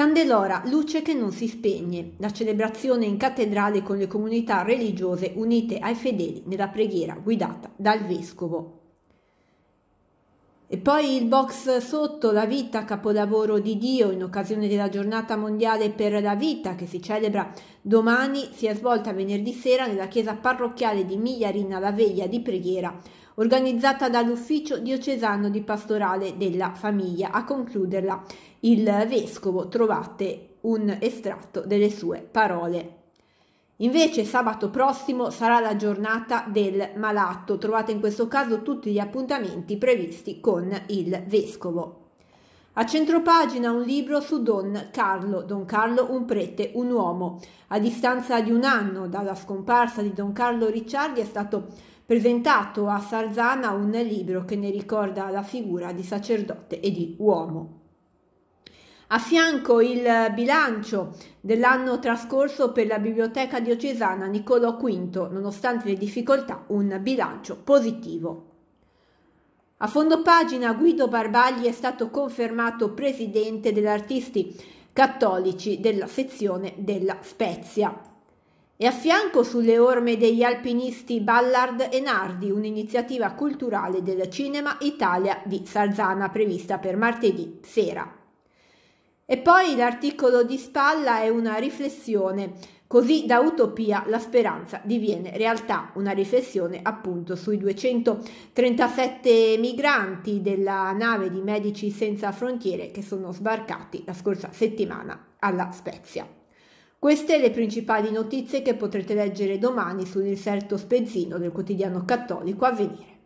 Candelora, luce che non si spegne, la celebrazione in cattedrale con le comunità religiose unite ai fedeli nella preghiera guidata dal vescovo. E poi il box sotto la vita capolavoro di Dio in occasione della giornata mondiale per la vita che si celebra domani si è svolta venerdì sera nella chiesa parrocchiale di Migliarina la veglia di preghiera organizzata dall'ufficio diocesano di pastorale della famiglia. A concluderla il vescovo trovate un estratto delle sue parole. Invece sabato prossimo sarà la giornata del malato. Trovate in questo caso tutti gli appuntamenti previsti con il vescovo. A centropagina un libro su Don Carlo, Don Carlo un prete, un uomo. A distanza di un anno dalla scomparsa di Don Carlo Ricciardi è stato presentato a Sarzana un libro che ne ricorda la figura di sacerdote e di uomo. A fianco il bilancio dell'anno trascorso per la Biblioteca diocesana Niccolò V, nonostante le difficoltà, un bilancio positivo. A fondo pagina Guido Barbagli è stato confermato presidente artisti Cattolici della sezione della Spezia. E a fianco sulle orme degli alpinisti Ballard e Nardi, un'iniziativa culturale del Cinema Italia di Sarzana prevista per martedì sera. E poi l'articolo di spalla è una riflessione, così da utopia la speranza diviene realtà, una riflessione appunto sui 237 migranti della nave di Medici Senza Frontiere che sono sbarcati la scorsa settimana alla Spezia. Queste le principali notizie che potrete leggere domani sull'inserto spezzino del quotidiano cattolico a venire.